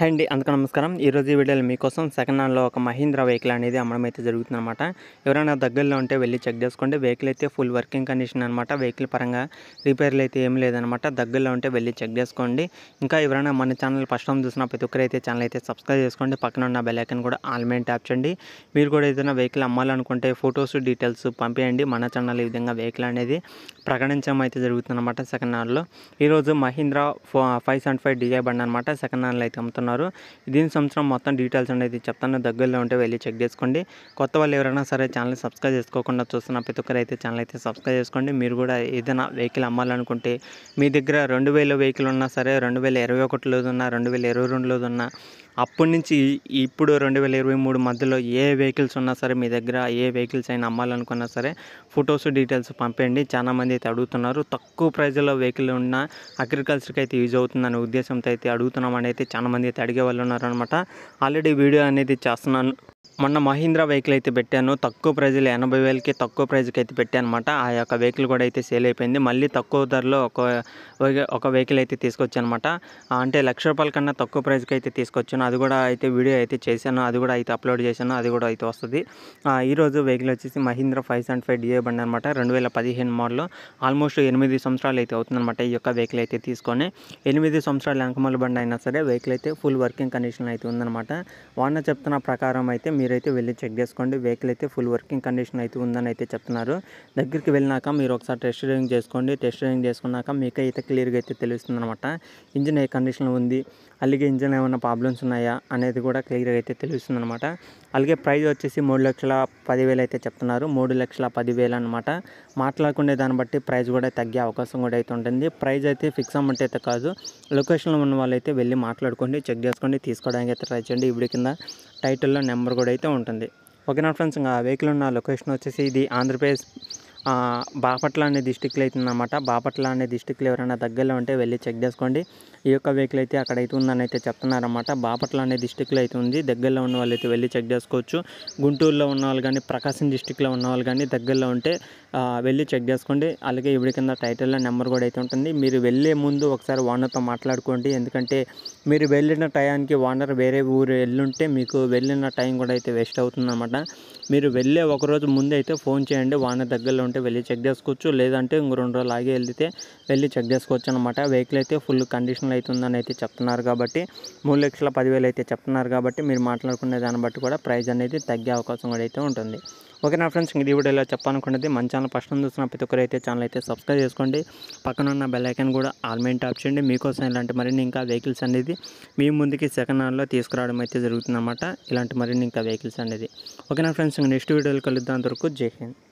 hi అండి అందుకు నమస్కారం ఈరోజు ఈ వీడియోలో మీకోసం సెకండ్ హ్యాండ్లో ఒక మహీంద్రా వెహికల్ అనేది అమ్మడం అయితే జరుగుతుందన్నమాట ఎవరైనా దగ్గరలో ఉంటే వెళ్ళి చెక్ చేసుకోండి వెహికల్ అయితే ఫుల్ వర్కింగ్ కండిషన్ అనమాట వెహికల్ పరంగా రిపేర్లు అయితే ఏం లేదనమాట దగ్గరలో ఉంటే వెళ్ళి చెక్ చేసుకోండి ఇంకా ఎవరైనా మన ఛానల్ ఫస్ట్ టైం చూసిన ప్రతి ఒక్కరైతే ఛానల్ అయితే సబ్స్క్రైబ్ చేసుకోండి పక్కన ఉన్న బెల్లైకన్ కూడా ఆల్మెంట్ ట్యాప్ చేయండి మీరు కూడా ఏదైనా వెహికల్ అమ్మాలనుకుంటే ఫొటోస్ డీటెయిల్స్ పంపేయండి మన ఛానల్ ఈ విధంగా వెహికల్ అనేది ప్రకటించడం అయితే జరుగుతుందన్నమాట సెకండ్ హ్యాండ్లో ఈరోజు మహీంద్రా ఫైవ్ సెవెంటీ ఫైవ్ డిజై బండి అనమాట సెకండ్ హ్యాండ్లో అయితే అమ్ముతున్నాం ఉన్నారు దీని సంవత్సరం మొత్తం డీటెయిల్స్ అనేది చెప్తాను దగ్గరలో ఉంటే వెళ్ళి చెక్ చేసుకోండి కొత్త వాళ్ళు ఎవరైనా సరే ఛానల్ సబ్స్క్రైబ్ చేసుకోకుండా చూస్తున్న ప్రతి ఒక్కరు అయితే ఛానల్ అయితే సబ్స్క్రైబ్ చేసుకోండి మీరు కూడా ఏదైనా వెహికల్ అమ్మాలనుకుంటే మీ దగ్గర రెండు వేల వెహికల్ ఉన్నా సరే రెండు వేల ఇరవై ఒకటిలోది ఉన్న రెండు వేల ఇరవై రెండులోది అప్పటి నుంచి ఇప్పుడు రెండు వేల ఇరవై మూడు మధ్యలో ఏ వెహికల్స్ ఉన్నా సరే మీ దగ్గర ఏ వెహికల్స్ అయినా అమ్మాలనుకున్నా సరే ఫొటోస్ డీటెయిల్స్ పంపేయండి చాలామంది అయితే అడుగుతున్నారు తక్కువ ప్రైజ్లో వెహికల్ ఉన్న అగ్రికల్చర్కి అయితే యూజ్ అవుతుందనే ఉద్దేశంతో అయితే అడుగుతున్నామని అయితే చాలామంది అయితే అడిగే వాళ్ళు ఉన్నారనమాట ఆల్రెడీ వీడియో అనేది చేస్తున్నాను మొన్న మహీంద్రా వెహికల్ అయితే పెట్టాను తక్కువ ప్రైజ్లో ఎనభై వేలకి తక్కువ ప్రైజ్కి అయితే పెట్టాను అనమాట ఆ యొక్క వెహికల్ కూడా అయితే సేల్ అయిపోయింది మళ్ళీ తక్కువ ధరలో ఒక ఒక వెహికల్ అయితే తీసుకొచ్చానమాట అంటే లక్ష రూపాయల కన్నా తక్కువ ప్రైజ్కి అయితే తీసుకొచ్చాను అది కూడా అయితే వీడియో అయితే చేశాను అది కూడా అయితే అప్లోడ్ చేశాను అది కూడా అయితే వస్తుంది ఈరోజు వెహికల్ వచ్చేసి Mahindra five seventy five DI బండి అనమాట రెండు వేల పదిహేను మోడల్ ఆల్మోస్ట్ ఎనిమిది సంవత్సరాలు అయితే అవుతుందన్నమాట ఈ యొక్క వెహికల్ అయితే తీసుకొని ఎనిమిది సంవత్సరాలు వెనకమల బండి అయినా సరే వెహికల్ అయితే ఫుల్ వర్కింగ్ కండిషన్ అయితే ఉందన్నమాట వాడిన చెప్తున్న ప్రకారం అయితే మీరు మీరైతే వెళ్ళి చెక్ చేసుకోండి వెహికల్ అయితే ఫుల్ వర్కింగ్ కండిషన్ అయితే ఉందని అయితే చెప్తున్నారు దగ్గరికి వెళ్ళినాక మీరు ఒకసారి టెస్ట్ డ్రైవింగ్ చేసుకోండి టెస్ట్ డ్రైవింగ్ చేసుకున్నాక మీకు అయితే క్లియర్గా అయితే తెలుస్తుంది అనమాట ఇంజిన్ ఏ కండిషన్లో ఉంది అలాగే ఇంజిన్ ఏమైనా ప్రాబ్లమ్స్ ఉన్నాయా అనేది కూడా క్లియర్గా అయితే తెలుస్తుంది అనమాట అలాగే ప్రైజ్ వచ్చేసి మూడు లక్షల పదివేలు అయితే చెప్తున్నారు మూడు లక్షల పదివేలు అనమాట మాట్లాడుకునే దాన్ని బట్టి ప్రైజ్ కూడా తగ్గే అవకాశం కూడా అయితే ఉంటుంది ప్రైస్ అయితే ఫిక్స్ అమౌంట్ అయితే కాదు లొకేషన్లో ఉన్న వాళ్ళైతే వెళ్ళి మాట్లాడుకోండి చెక్ చేసుకోండి తీసుకోవడానికి అయితే ట్రై చేయండి ఇప్పుడు కింద టైటిల్లో నెంబర్ కూడా అయితే ఉంటుంది ఓకే నా ఫ్రెండ్స్ ఇంకా వెహికల్ ఉన్న లొకేషన్ వచ్చేసి ఇది ఆంధ్రప్రదేశ్ బాపట్ల అనే డిస్టిక్లో అవుతుందన్నమాట బాపట్ల అనే డిస్టిక్లో ఎవరైనా దగ్గరలో ఉంటే వెళ్ళి చెక్ చేసుకోండి ఈ యొక్క వెహికల్ అయితే అక్కడ అయితే ఉందని అయితే చెప్తున్నారన్నమాట బాపట్ల అనే డిస్టిక్లో అయితే ఉంది దగ్గరలో ఉన్న వాళ్ళు అయితే వెళ్ళి చెక్ చేసుకోవచ్చు గుంటూరులో ఉన్న వాళ్ళు కానీ ప్రకాశం డిస్టిక్లో ఉన్న వాళ్ళు కానీ దగ్గరలో ఉంటే వెళ్ళి చెక్ చేసుకోండి అలాగే ఇవి కింద టైటిల్లో నెంబర్ కూడా అయితే ఉంటుంది మీరు వెళ్ళే ముందు ఒకసారి ఓనర్తో మాట్లాడుకోండి ఎందుకంటే మీరు వెళ్ళిన టైంకి ఓనర్ వేరే ఊరు వెళ్ళుంటే మీకు వెళ్ళిన టైం కూడా అయితే వేస్ట్ అవుతుందన్నమాట మీరు వెళ్ళే ఒకరోజు ముందు అయితే ఫోన్ చేయండి ఓనర్ దగ్గరలో ఉంటే వెళ్ళి చెక్ చేసుకోవచ్చు లేదంటే ఇంకో రెండు రోజులు ఆగి వెళ్తే వెళ్ళి చెక్ చేసుకోవచ్చు అనమాట వెహికల్ అయితే ఫుల్ కండిషన్లో అవుతుందని అయితే చెప్తున్నారు కాబట్టి మూడు లక్షల పదివేలు అయితే చెప్తున్నారు కాబట్టి మీరు మాట్లాడుకునే దాన్ని బట్టి కూడా ప్రైజ్ అనేది తగ్గే అవకాశం కూడా అయితే ఉంటుంది ఓకే నా ఫ్రెండ్స్ ఈ వీడియోలో చెప్పాలనుకున్నది మంచి ఛానల్ ఫస్ట్ చూస్తున్న ప్రతి ఒక్కరు అయితే ఛానల్ అయితే సబ్స్క్రైబ్ చేసుకోండి పక్కన ఉన్న బెల్లైకన్ కూడా ఆల్మెంట్ టాప్ చేయండి మీకోసం ఇలాంటి మరిన్ని ఇంకా వెహికల్స్ అనేది మీ ముందుకి సెకండ్ హ్యాండ్లో తీసుకురావడం అయితే జరుగుతుందన్నమాట ఇలాంటి మరిన్ని ఇంకా వెహికల్స్ అనేది ఓకేనా ఫ్రెండ్స్ ఇంకా నెక్స్ట్ వీడియోలో కలుద్దాం వరకు జై హింద్